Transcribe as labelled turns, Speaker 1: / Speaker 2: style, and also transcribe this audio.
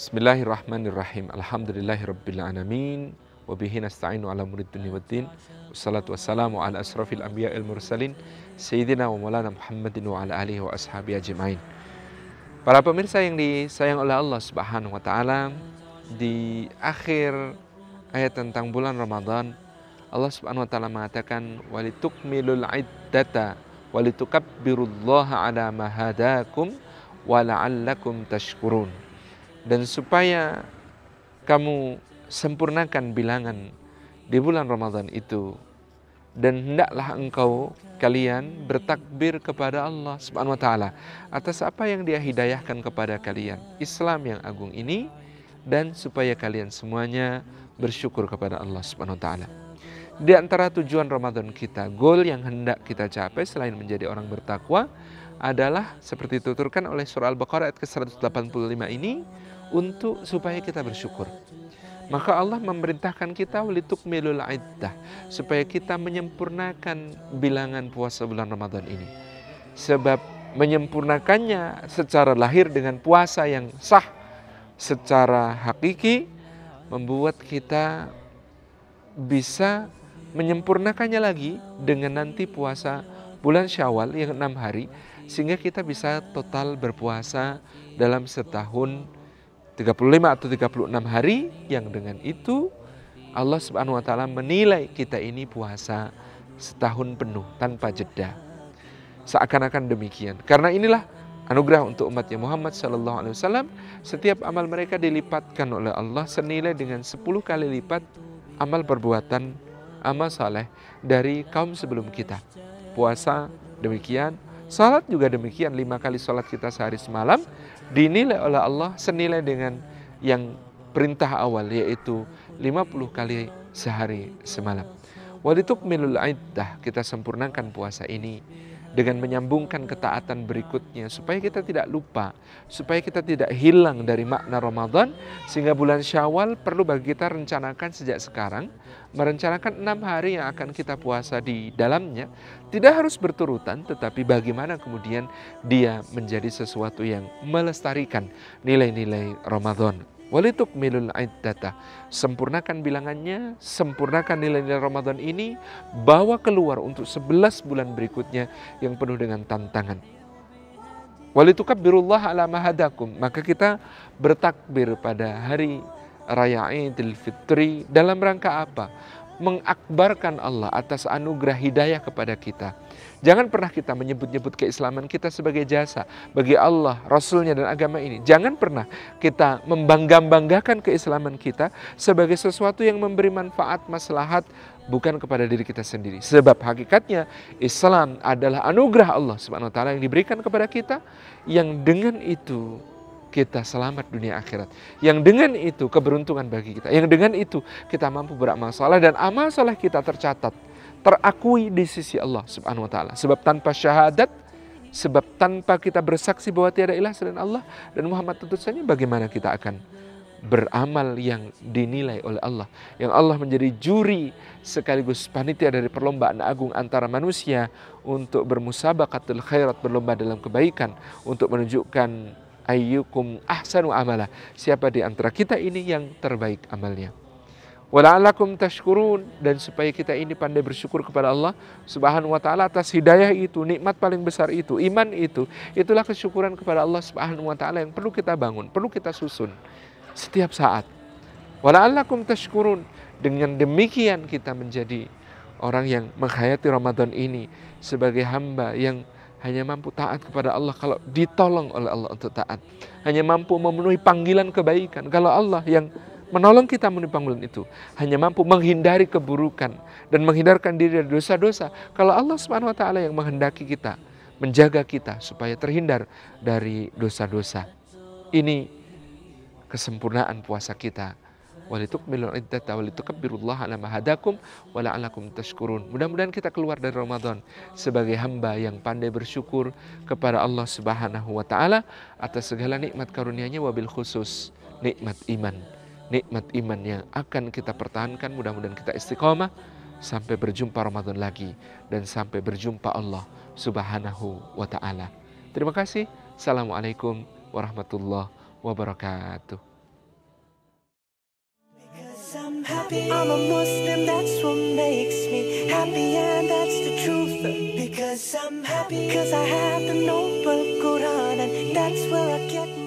Speaker 1: Bismillahirrahmanirrahim. Alhamdulillahirrabbilalamin. Wabihi nasta'inu ala murid dunia wa din. Wassalatu wassalamu ala asrafil anbiya il mursalin. Sayyidina wa maulana Muhammadin wa ala alihi wa ashabi ajmain. Para pemirsa yang disayang oleh Allah subhanahu wa ta'ala. Di akhir ayat tentang bulan Ramadan. Allah subhanahu wa ta'ala mengatakan. Walitukmilul iddata walitukabbirullaha ala mahadakum. Wala'allakum tashkurun dan supaya kamu sempurnakan bilangan di bulan Ramadan itu dan hendaklah engkau kalian bertakbir kepada Allah Subhanahu wa taala atas apa yang Dia hidayahkan kepada kalian Islam yang agung ini dan supaya kalian semuanya bersyukur kepada Allah Subhanahu wa taala. Di antara tujuan Ramadan kita, goal yang hendak kita capai selain menjadi orang bertakwa adalah seperti dituturkan oleh surah Al-Baqarah ayat ke-185 ini untuk supaya kita bersyukur. Maka Allah memerintahkan kita untuk milul iddah supaya kita menyempurnakan bilangan puasa bulan Ramadan ini. Sebab menyempurnakannya secara lahir dengan puasa yang sah secara hakiki membuat kita bisa menyempurnakannya lagi dengan nanti puasa bulan Syawal yang enam hari sehingga kita bisa total berpuasa dalam setahun 35 atau 36 hari yang dengan itu Allah Subhanahu wa taala menilai kita ini puasa setahun penuh tanpa jeda. Seakan-akan demikian. Karena inilah anugerah untuk umatnya Muhammad sallallahu alaihi wasallam, setiap amal mereka dilipatkan oleh Allah senilai dengan 10 kali lipat amal perbuatan amal saleh dari kaum sebelum kita. Puasa demikian, Salat juga demikian, lima kali salat kita sehari semalam dinilai oleh Allah senilai dengan yang perintah awal yaitu 50 kali sehari semalam. Walitukmilul aiddah, kita sempurnakan puasa ini dengan menyambungkan ketaatan berikutnya supaya kita tidak lupa, supaya kita tidak hilang dari makna Ramadan sehingga bulan Syawal perlu bagi kita rencanakan sejak sekarang, merencanakan enam hari yang akan kita puasa di dalamnya, tidak harus berturutan tetapi bagaimana kemudian dia menjadi sesuatu yang melestarikan nilai-nilai Ramadan. Walituk milul aiddata. Sempurnakan bilangannya, sempurnakan nilai-nilai Ramadan ini, bawa keluar untuk 11 bulan berikutnya yang penuh dengan tantangan. Walitukabirullah ala mahadakum. Maka kita bertakbir pada hari Raya Idul Fitri dalam rangka apa? mengakbarkan Allah atas anugerah hidayah kepada kita. Jangan pernah kita menyebut-nyebut keislaman kita sebagai jasa bagi Allah, Rasulnya dan agama ini. Jangan pernah kita membanggam banggakan keislaman kita sebagai sesuatu yang memberi manfaat, maslahat, bukan kepada diri kita sendiri. Sebab hakikatnya Islam adalah anugerah Allah Subhanahu wa taala yang diberikan kepada kita yang dengan itu kita selamat dunia akhirat. Yang dengan itu keberuntungan bagi kita. Yang dengan itu kita mampu beramal saleh dan amal saleh kita tercatat, terakui di sisi Allah Subhanahu wa taala. Sebab tanpa syahadat, sebab tanpa kita bersaksi bahwa tiada ilah selain Allah dan Muhammad tentunya bagaimana kita akan beramal yang dinilai oleh Allah. Yang Allah menjadi juri sekaligus panitia dari perlombaan agung antara manusia untuk bermusabakatul khairat berlomba dalam kebaikan untuk menunjukkan ayyukum ahsanu amala. Siapa di antara kita ini yang terbaik amalnya. Wala'alakum tashkurun. Dan supaya kita ini pandai bersyukur kepada Allah subhanahu wa ta'ala atas hidayah itu, nikmat paling besar itu, iman itu. Itulah kesyukuran kepada Allah subhanahu wa ta'ala yang perlu kita bangun, perlu kita susun setiap saat. Wala'alakum tashkurun. Dengan demikian kita menjadi orang yang menghayati Ramadan ini sebagai hamba yang hanya mampu taat kepada Allah kalau ditolong oleh Allah untuk taat. Hanya mampu memenuhi panggilan kebaikan kalau Allah yang menolong kita memenuhi panggilan itu. Hanya mampu menghindari keburukan dan menghindarkan diri dari dosa-dosa kalau Allah Subhanahu wa taala yang menghendaki kita, menjaga kita supaya terhindar dari dosa-dosa. Ini kesempurnaan puasa kita walitukmilul iddata walitukabbirullaha ala mahadakum wala'alakum tashkurun. Mudah-mudahan kita keluar dari Ramadan sebagai hamba yang pandai bersyukur kepada Allah Subhanahu wa taala atas segala nikmat karunia-Nya wabil khusus nikmat iman. Nikmat iman yang akan kita pertahankan mudah-mudahan kita istiqomah sampai berjumpa Ramadan lagi dan sampai berjumpa Allah Subhanahu wa taala. Terima kasih. Assalamualaikum warahmatullahi wabarakatuh. happy. I'm a Muslim, that's what makes me happy, and that's the truth. Because I'm happy, because I have the noble Quran, and that's where I get